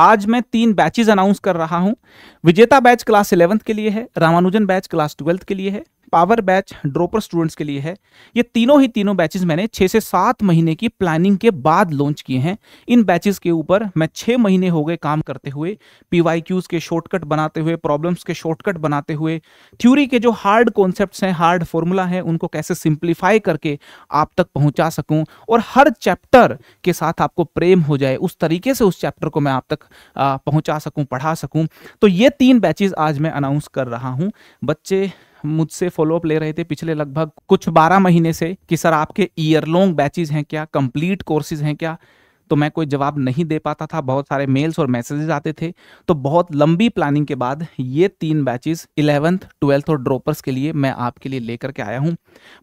आज मैं तीन बैचेज अनाउंस कर रहा हूं विजेता बैच क्लास इलेवंथ के लिए है रामानुजन बैच क्लास ट्वेल्थ के लिए है पावर बैच ड्रोपर स्टूडेंट्स के लिए है ये तीनों ही तीनों बैचेस मैंने छः से सात महीने की प्लानिंग के बाद लॉन्च किए हैं इन बैचेस के ऊपर मैं छः महीने हो गए काम करते हुए पी के शॉर्टकट बनाते हुए प्रॉब्लम्स के शॉर्टकट बनाते हुए थ्योरी के जो हार्ड कॉन्सेप्ट हैं हार्ड फॉर्मूला है उनको कैसे सिंप्लीफाई करके आप तक पहुँचा सकूँ और हर चैप्टर के साथ आपको प्रेम हो जाए उस तरीके से उस चैप्टर को मैं आप तक पहुँचा सकूँ पढ़ा सकूँ तो ये तीन बैचेज आज मैं अनाउंस कर रहा हूँ बच्चे मुझसे फॉलोअप ले रहे थे पिछले लगभग कुछ बारह महीने से कि सर आपके ईयर लॉन्ग बैचेज हैं क्या कंप्लीट कोर्सेज हैं क्या तो मैं कोई जवाब नहीं दे पाता था बहुत सारे मेल्स और मैसेजेस आते थे तो बहुत लंबी प्लानिंग के बाद ये तीन बैचेस इलेवंथ ट्वेल्थ और ड्रॉपर्स के लिए मैं आपके लिए लेकर के आया हूँ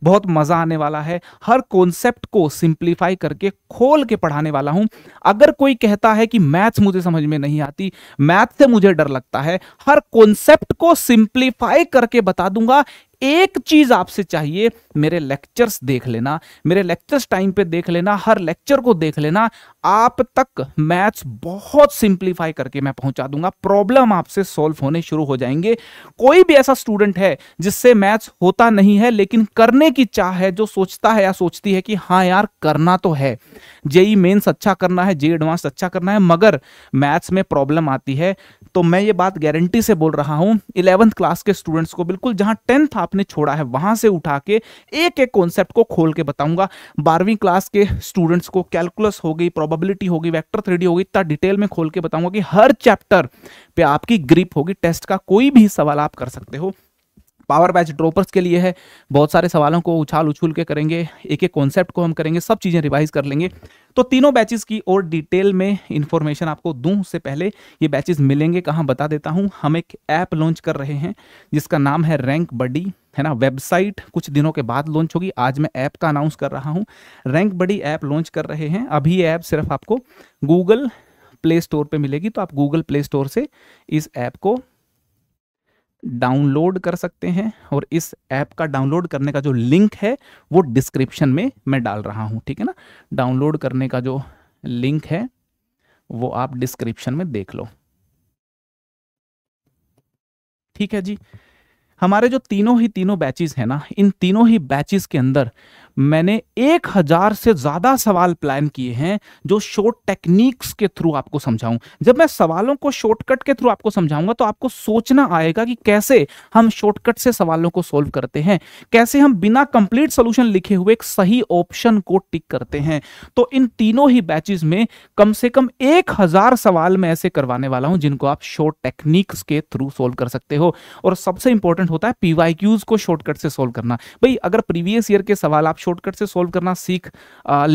बहुत मज़ा आने वाला है हर कॉन्सेप्ट को सिंप्लीफाई करके खोल के पढ़ाने वाला हूँ अगर कोई कहता है कि मैथ्स मुझे समझ में नहीं आती मैथ से मुझे डर लगता है हर कॉन्सेप्ट को सिंप्लीफाई करके बता दूंगा एक चीज आपसे चाहिए मेरे लेक्चर्स देख लेना मेरे लेक्चर्स टाइम पे देख लेना हर लेक्चर को देख लेना आप तक मैथ्स बहुत सिंप्लीफाई करके मैं पहुंचा दूंगा प्रॉब्लम आपसे सॉल्व होने शुरू हो जाएंगे कोई भी ऐसा स्टूडेंट है जिससे मैथ्स होता नहीं है लेकिन करने की चाह है जो सोचता है या सोचती है कि हाँ यार करना तो है जेई मेन्स अच्छा करना है जे एडवांस अच्छा करना है मगर मैथ्स में प्रॉब्लम आती है तो मैं ये बात गारंटी से बोल रहा हूं इलेवंथ क्लास के स्टूडेंट्स को बिल्कुल जहां टेंथ आपने छोड़ा है वहां से उठा के एक एक कॉन्सेप्ट को खोल के बताऊंगा बारहवीं क्लास के स्टूडेंट्स को कैलकुलस हो गई प्रोबेबिलिटी होगी वैक्टर थ्री होगी इतना डिटेल में खोल के बताऊंगा कि हर चैप्टर पे आपकी ग्रिप होगी टेस्ट का कोई भी सवाल आप कर सकते हो पावर बैच ड्रोपर्स के लिए है बहुत सारे सवालों को उछाल उछूल के करेंगे एक एक कॉन्सेप्ट को हम करेंगे सब चीज़ें रिवाइज कर लेंगे तो तीनों बैचेस की और डिटेल में इन्फॉर्मेशन आपको दूँ उससे पहले ये बैचेस मिलेंगे कहाँ बता देता हूँ हम एक ऐप लॉन्च कर रहे हैं जिसका नाम है रैंक बडी है ना वेबसाइट कुछ दिनों के बाद लॉन्च होगी आज मैं ऐप का अनाउंस कर रहा हूँ रैंक बडी ऐप लॉन्च कर रहे हैं अभी ये ऐप सिर्फ आपको गूगल प्ले स्टोर पर मिलेगी तो आप गूगल प्ले स्टोर से इस ऐप को डाउनलोड कर सकते हैं और इस ऐप का डाउनलोड करने का जो लिंक है वो डिस्क्रिप्शन में मैं डाल रहा हूँ ठीक है ना डाउनलोड करने का जो लिंक है वो आप डिस्क्रिप्शन में देख लो ठीक है जी हमारे जो तीनों ही तीनों बैचेस हैं ना इन तीनों ही बैचेस के अंदर मैंने एक हजार से ज्यादा सवाल प्लान किए हैं जो शॉर्ट टेक्निक्स के थ्रू आपको समझाऊं जब मैं सवालों को शॉर्टकट के थ्रू आपको समझाऊंगा तो आपको सोचना आएगा कि कैसे हम शॉर्टकट से सवालों को सोल्व करते हैं कैसे हम बिना कंप्लीट सोल्यूशन लिखे हुए एक सही ऑप्शन को टिक करते हैं तो इन तीनों ही बैचेज में कम से कम एक हजार सवाल मैं ऐसे करवाने वाला हूं जिनको आप शॉर्ट टेक्निक्स के थ्रू सोल्व कर सकते हो और सबसे इंपॉर्टेंट होता है पीवाईक्यूज को शॉर्टकट से सोल्व करना भाई अगर प्रीवियस ईयर के सवाल आप शॉर्टकट से सोल्व करना सीख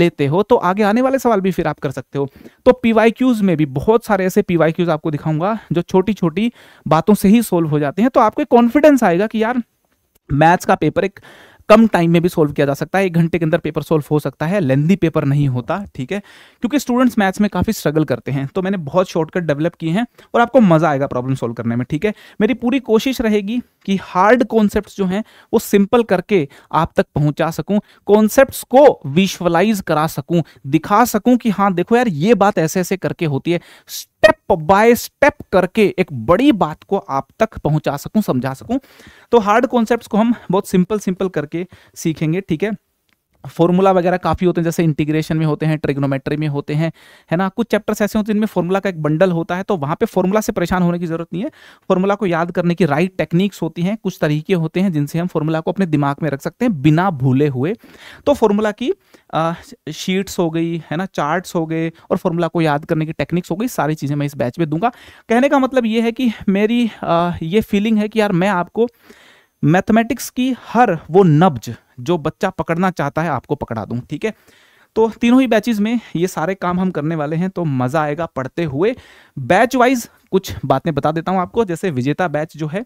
लेते हो तो आगे आने वाले सवाल भी फिर आप कर सकते हो तो पीवाई क्यूज में भी बहुत सारे ऐसे पीवाई क्यूज आपको दिखाऊंगा जो छोटी छोटी बातों से ही सोल्व हो जाते हैं तो आपको कॉन्फिडेंस आएगा कि यार मैथ्स का पेपर एक कम टाइम में भी सोल्व किया जा सकता है एक घंटे के अंदर पेपर सोल्व हो सकता है लेंदी पेपर नहीं होता ठीक है क्योंकि स्टूडेंट्स मैथ्स में काफ़ी स्ट्रगल करते हैं तो मैंने बहुत शॉर्टकट डेवलप किए हैं और आपको मज़ा आएगा प्रॉब्लम सोल्व करने में ठीक है मेरी पूरी कोशिश रहेगी कि हार्ड कॉन्सेप्ट जो है वो सिंपल करके आप तक पहुंचा सकूं कॉन्सेप्ट को विजुअलाइज करा सकूं दिखा सकूं कि हाँ देखो यार ये बात ऐसे ऐसे करके होती है स्टेप बाय स्टेप करके एक बड़ी बात को आप तक पहुंचा सकूं समझा सकूं तो हार्ड कॉन्सेप्ट को हम बहुत सिंपल सिंपल करके से सीखेंगे ठीक है फॉर्मूला वगैरह काफ़ी होते हैं जैसे इंटीग्रेशन में होते हैं ट्रिग्नोमेट्री में होते हैं है ना कुछ चैप्टर्स ऐसे होते हैं जिनमें फॉर्मूला का एक बंडल होता है तो वहाँ पे फॉर्मूला से परेशान होने की ज़रूरत नहीं है फॉर्मूला को याद करने की राइट टेक्निक्स होती हैं कुछ तरीके होते हैं जिनसे हम फॉर्मूला को अपने दिमाग में रख सकते हैं बिना भूले हुए तो फॉर्मूला की आ, शीट्स हो गई है ना चार्ट्स हो गए और फॉर्मूला को याद करने की टेक्निक्स हो गई सारी चीज़ें मैं इस बैच में दूंगा कहने का मतलब ये है कि मेरी ये फीलिंग है कि यार मैं आपको मैथमेटिक्स की हर वो नब्ज जो बच्चा पकड़ना चाहता है आपको पकड़ा दूँ ठीक है तो तीनों ही बैचेज में ये सारे काम हम करने वाले हैं तो मज़ा आएगा पढ़ते हुए बैच वाइज कुछ बातें बता देता हूँ आपको जैसे विजेता बैच जो है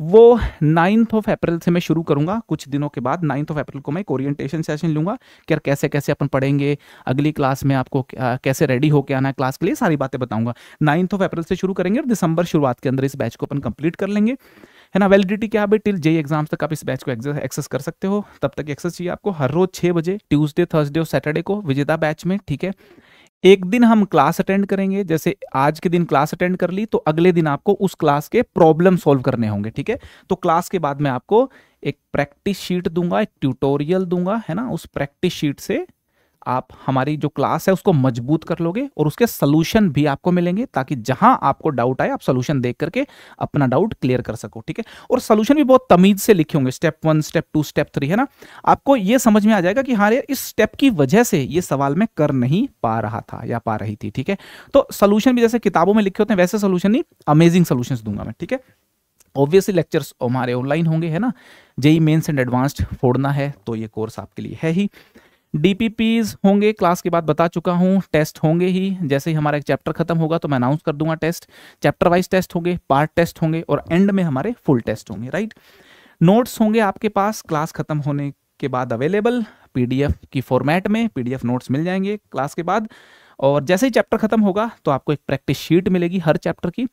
वो नाइन्थ ऑफ अप्रैल से मैं शुरू करूँगा कुछ दिनों के बाद नाइन्थ ऑफ अप्रैल को मैं एक ओरिएंटेशन सेशन लूँगा कि यार कैसे कैसे अपन पढ़ेंगे अगली क्लास में आपको कैसे रेडी होकर आना है क्लास के लिए सारी बातें बताऊँगा नाइन्थ ऑफ अप्रैल से शुरू करेंगे और दिसंबर शुरुआत के अंदर इस बैच को अपन कंप्लीट कर लेंगे है ना वैलिडिटी क्या है टिल जे एग्जाम्स तक आप इस बैच को एक्सेस कर सकते हो तब तक एक्सेस चाहिए आपको हर रोज छः बजे ट्यूजडे थर्सडे और सैटरडे को विजेता बैच में ठीक है एक दिन हम क्लास अटेंड करेंगे जैसे आज के दिन क्लास अटेंड कर ली तो अगले दिन आपको उस क्लास के प्रॉब्लम सॉल्व करने होंगे ठीक है तो क्लास के बाद मैं आपको एक प्रैक्टिस शीट दूंगा एक ट्यूटोरियल दूंगा है ना उस प्रैक्टिस शीट से आप हमारी जो क्लास है उसको मजबूत कर लोगे और उसके सोल्यूशन भी आपको मिलेंगे ताकि जहां आपको डाउट आए आप सोल्यूशन देख करके अपना डाउट क्लियर कर सको ठीक है और सोल्यूशन भी बहुत तमीज से लिखे होंगे step one step two step three है ना आपको ये समझ में आ जाएगा कि हाँ यार इस स्टेप की वजह से ये सवाल में कर नहीं पा रहा था या पा रही थी ठीक है तो सोल्यूशन भी जैसे किताबों में लिखे होते हैं वैसे सोल्यूशन नहीं अमेजिंग सोल्यूशन दूंगा मैं ठीक है ऑब्वियसली लेक्चर्स हमारे ऑनलाइन होंगे है ना जेई मेन्स एंड एडवांस्ड फोड़ना है तो ये कोर्स आपके लिए है ही डीपीपीज होंगे क्लास के बाद बता चुका हूँ टेस्ट होंगे ही जैसे ही हमारा एक चैप्टर खत्म होगा तो मैं अनाउंस कर दूंगा टेस्ट चैप्टर वाइज टेस्ट होंगे पार्ट टेस्ट होंगे और एंड में हमारे फुल टेस्ट होंगे राइट नोट्स होंगे आपके पास क्लास खत्म होने के बाद अवेलेबल पीडीएफ की फॉर्मेट में पीडीएफ नोट्स मिल जाएंगे क्लास के बाद और जैसे ही चैप्टर खत्म होगा तो आपको एक प्रैक्टिस शीट मिलेगी हर चैप्टर की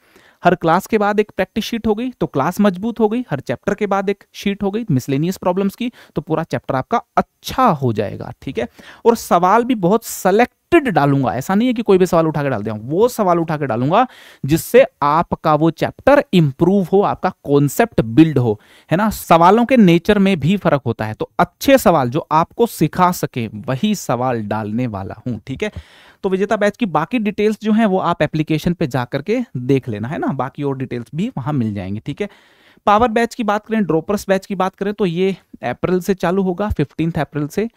हर क्लास के बाद एक प्रैक्टिस शीट हो गई तो क्लास मजबूत हो गई हर चैप्टर के बाद एक शीट हो गई मिसलेनियस प्रॉब्लम्स की तो पूरा चैप्टर आपका अच्छा हो जाएगा ठीक है और सवाल भी बहुत सेलेक्ट रिलेटेड डालूंगा ऐसा नहीं है कि कोई भी सवाल उठा के डाल दिया वो सवाल उठा के डालूंगा जिससे आपका वो चैप्टर इंप्रूव हो आपका कॉन्सेप्ट बिल्ड हो है ना सवालों के नेचर में भी फर्क होता है तो अच्छे सवाल जो आपको सिखा सके वही सवाल डालने वाला हूं ठीक है तो विजेता बैच की बाकी डिटेल्स जो है वो आप एप्लीकेशन पे जाकर के देख लेना है ना बाकी और डिटेल्स भी वहां मिल जाएंगे ठीक है पावर बैच की बात करें ड्रॉपर्स बैच की बात करें तो ये अप्रैल से चालू होगा फिफ्टीन अप्रैल से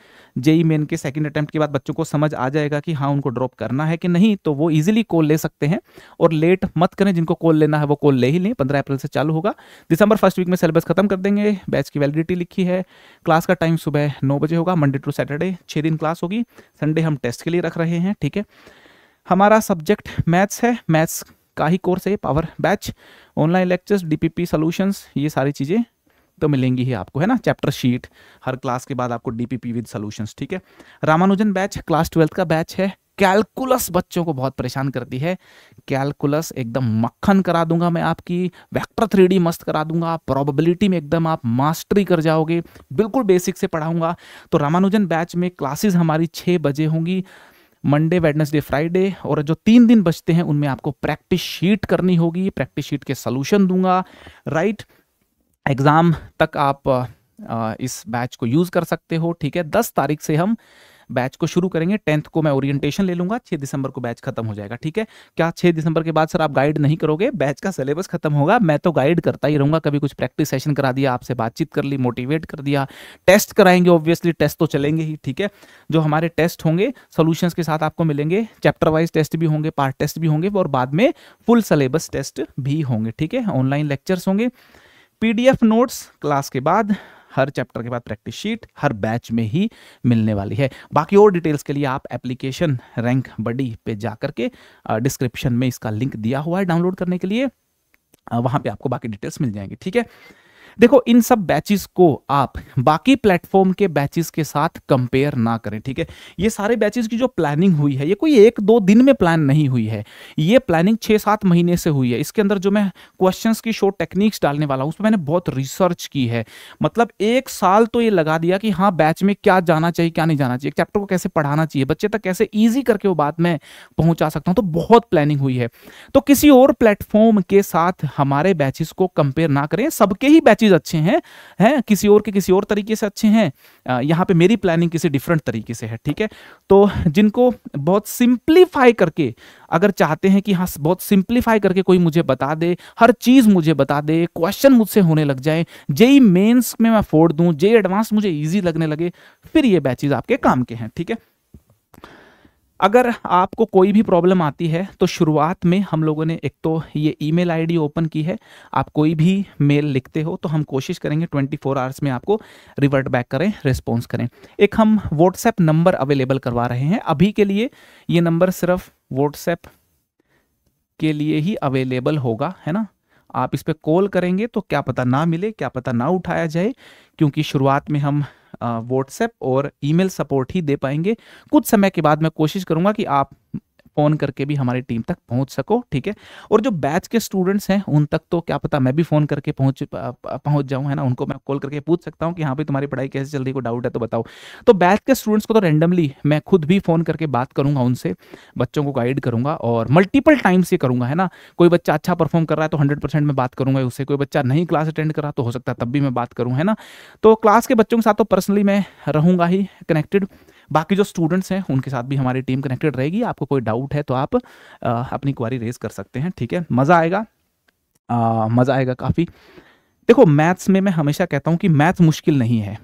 जेई मेन के सेकंड अटेम्प्ट के बाद बच्चों को समझ आ जाएगा कि हाँ उनको ड्रॉप करना है कि नहीं तो वो इजीली कॉल ले सकते हैं और लेट मत करें जिनको कॉल लेना है वो कॉल ले ही लें पंद्रह अप्रैल से चालू होगा दिसंबर फर्स्ट वीक में सिलेबस खत्म कर देंगे बैच की वैलिडिटी लिखी है क्लास का टाइम सुबह नौ बजे होगा मंडे टू सैटरडे छः दिन क्लास होगी संडे हम टेस्ट के लिए रख रहे हैं ठीक है हमारा सब्जेक्ट मैथ्स है मैथ्स का ही कोर्स है power batch online lectures DPP solutions ये सारी चीज़ें तो मिलेंगी ही आपको है ना चैप्टर शीट हर क्लास के बाद आपको डीपीपी विद सॉल्यूशंस ठीक है रामानुजन बैच क्लास ट्वेल्थ का बैच है कैलकुलस बच्चों को बहुत परेशान करती है कैलकुलस एकदम मक्खन करा दूंगा मैं आपकी वेक्टर थ्री मस्त करा दूंगा प्रोबेबिलिटी में एकदम आप मास्टरी कर जाओगे बिल्कुल बेसिक से पढ़ाऊंगा तो रामानुजन बैच में क्लासेस हमारी छः बजे होंगी मंडे वेडनेसडे फ्राइडे और जो तीन दिन बचते हैं उनमें आपको प्रैक्टिस शीट करनी होगी प्रैक्टिस शीट के सोल्यूशन दूंगा राइट एग्ज़ाम तक आप इस बैच को यूज़ कर सकते हो ठीक है दस तारीख से हम बैच को शुरू करेंगे टेंथ को मैं ओरिएंटेशन ले लूंगा छह दिसंबर को बैच खत्म हो जाएगा ठीक है क्या छह दिसंबर के बाद सर आप गाइड नहीं करोगे बैच का सिलेबस खत्म होगा मैं तो गाइड करता ही रहूंगा कभी कुछ प्रैक्टिस सेशन करा दिया आपसे बातचीत कर ली मोटिवेट कर दिया टेस्ट कराएंगे ऑब्वियसली टेस्ट तो चलेंगे ही ठीक है जो हमारे टेस्ट होंगे सोल्यूशंस के साथ आपको मिलेंगे चैप्टर वाइज टेस्ट भी होंगे पार्ट टेस्ट भी होंगे और बाद में फुल सिलेबस टेस्ट भी होंगे ठीक है ऑनलाइन लेक्चर्स होंगे पीडीएफ नोट्स क्लास के बाद हर चैप्टर के बाद प्रैक्टिस शीट हर बैच में ही मिलने वाली है बाकी और डिटेल्स के लिए आप एप्लीकेशन रैंक बडी पे जा करके डिस्क्रिप्शन में इसका लिंक दिया हुआ है डाउनलोड करने के लिए वहां पे आपको बाकी डिटेल्स मिल जाएंगे ठीक है देखो इन सब बैचेस को आप बाकी प्लेटफॉर्म के बैचेस के साथ कंपेयर ना करें ठीक है ये सारे बैचेस की जो प्लानिंग हुई है ये कोई एक दो दिन में प्लान नहीं हुई है ये प्लानिंग छः सात महीने से हुई है इसके अंदर जो मैं क्वेश्चन की शो टेक्निक्स डालने वाला हूँ उसमें मैंने बहुत रिसर्च की है मतलब एक साल तो ये लगा दिया कि हाँ बैच में क्या जाना चाहिए क्या नहीं जाना चाहिए चैप्टर को कैसे पढ़ाना चाहिए बच्चे तक कैसे ईजी करके वो बात में पहुंचा सकता हूँ तो बहुत प्लानिंग हुई है तो किसी और प्लेटफॉर्म के साथ हमारे बैचेस को कंपेयर ना करें सबके ही बैच चीज़ अच्छे हैं हैं किसी और के किसी और तरीके से अच्छे हैं यहाँ पे मेरी प्लानिंग किसी डिफरेंट तरीके से है ठीक है तो जिनको बहुत सिंप्लीफाई करके अगर चाहते हैं कि हाँ बहुत सिंप्लीफाई करके कोई मुझे बता दे हर चीज़ मुझे बता दे क्वेश्चन मुझसे होने लग जाए जेई मेन्स में मैं फोड़ दूँ जे एडवांस मुझे ईजी लगने लगे फिर ये बैचेज आपके काम के हैं ठीक है अगर आपको कोई भी प्रॉब्लम आती है तो शुरुआत में हम लोगों ने एक तो ये ईमेल आईडी ओपन की है आप कोई भी मेल लिखते हो तो हम कोशिश करेंगे 24 फोर आवर्स में आपको रिवर्ट बैक करें रिस्पॉन्स करें एक हम व्हाट्सएप नंबर अवेलेबल करवा रहे हैं अभी के लिए ये नंबर सिर्फ व्हाट्सएप के लिए ही अवेलेबल होगा है ना आप इस पर कॉल करेंगे तो क्या पता ना मिले क्या पता ना उठाया जाए क्योंकि शुरुआत में हम व्हाट्सएप और ईमेल सपोर्ट ही दे पाएंगे कुछ समय के बाद मैं कोशिश करूंगा कि आप फ़ोन करके भी हमारी टीम तक पहुंच सको ठीक है और जो बैच के स्टूडेंट्स हैं उन तक तो क्या पता मैं भी फ़ोन करके पहुंच पहुंच जाऊँ है ना उनको मैं कॉल करके पूछ सकता हूँ कि हाँ भाई तुम्हारी पढ़ाई कैसे चल रही कोई डाउट है तो बताओ तो बैच के स्टूडेंट्स को तो रेंडमली मैं खुद भी फ़ोन करके बात करूंगा उनसे बच्चों को गाइड करूँगा और मल्टीपल टाइम्स ये करूँगा है ना कोई बच्चा अच्छा परफॉर्म कर रहा है तो हंड्रेड परसेंट मैं बात करूंगा उससे कोई बच्चा नहीं क्लास अटेंड कर रहा तो हो सकता है तब भी मैं बात करूँ है ना तो क्लास के बच्चों के साथ तो पर्सनली मैं रहूँगा ही कनेक्टेड बाकी जो स्टूडेंट्स हैं उनके साथ भी हमारी टीम कनेक्टेड रहेगी आपको कोई डाउट है तो आप अपनी क्वारी रेज कर सकते हैं ठीक है मज़ा आएगा मज़ा आएगा काफ़ी देखो मैथ्स में मैं हमेशा कहता हूँ कि मैथ्स मुश्किल नहीं है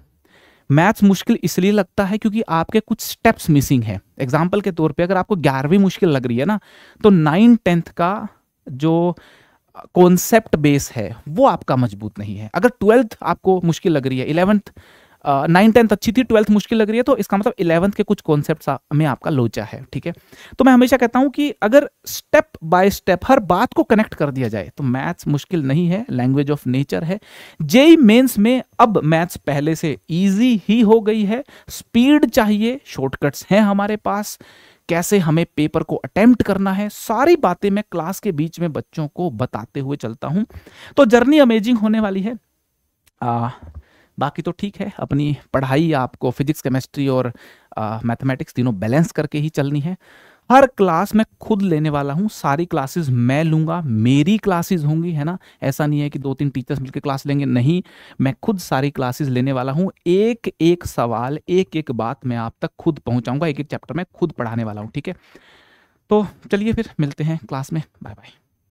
मैथ्स मुश्किल इसलिए लगता है क्योंकि आपके कुछ स्टेप्स मिसिंग है एग्जाम्पल के तौर पर अगर आपको ग्यारहवीं मुश्किल लग रही है ना तो नाइन टेंथ का जो कॉन्सेप्ट बेस है वो आपका मजबूत नहीं है अगर ट्वेल्थ आपको मुश्किल लग रही है इलेवेंथ नाइन टेंथ अच्छी थी ट्वेल्थ मुश्किल लग रही है तो इसका मतलब इलेवंथ के कुछ कॉन्सेप्ट में आपका लोचा है ठीक है तो मैं हमेशा कहता हूं कि अगर स्टेप बाय स्टेप हर बात को कनेक्ट कर दिया जाए तो मैथ्स मुश्किल नहीं है लैंग्वेज ऑफ नेचर है जेई मेन्स e में अब मैथ्स पहले से ईजी ही हो गई है स्पीड चाहिए शॉर्टकट्स हैं हमारे पास कैसे हमें पेपर को अटेम्प्ट करना है सारी बातें मैं क्लास के बीच में बच्चों को बताते हुए चलता हूं तो जर्नी अमेजिंग होने वाली है आ, बाकी तो ठीक है अपनी पढ़ाई आपको फिजिक्स केमिस्ट्री और मैथमेटिक्स तीनों बैलेंस करके ही चलनी है हर क्लास मैं खुद लेने वाला हूँ सारी क्लासेस मैं लूँगा मेरी क्लासेस होंगी है ना ऐसा नहीं है कि दो तीन टीचर्स मिलकर क्लास लेंगे नहीं मैं खुद सारी क्लासेस लेने वाला हूँ एक एक सवाल एक एक बात मैं आप तक खुद पहुँचाऊँगा एक एक चैप्टर में खुद पढ़ाने वाला हूँ ठीक है तो चलिए फिर मिलते हैं क्लास में बाय बाय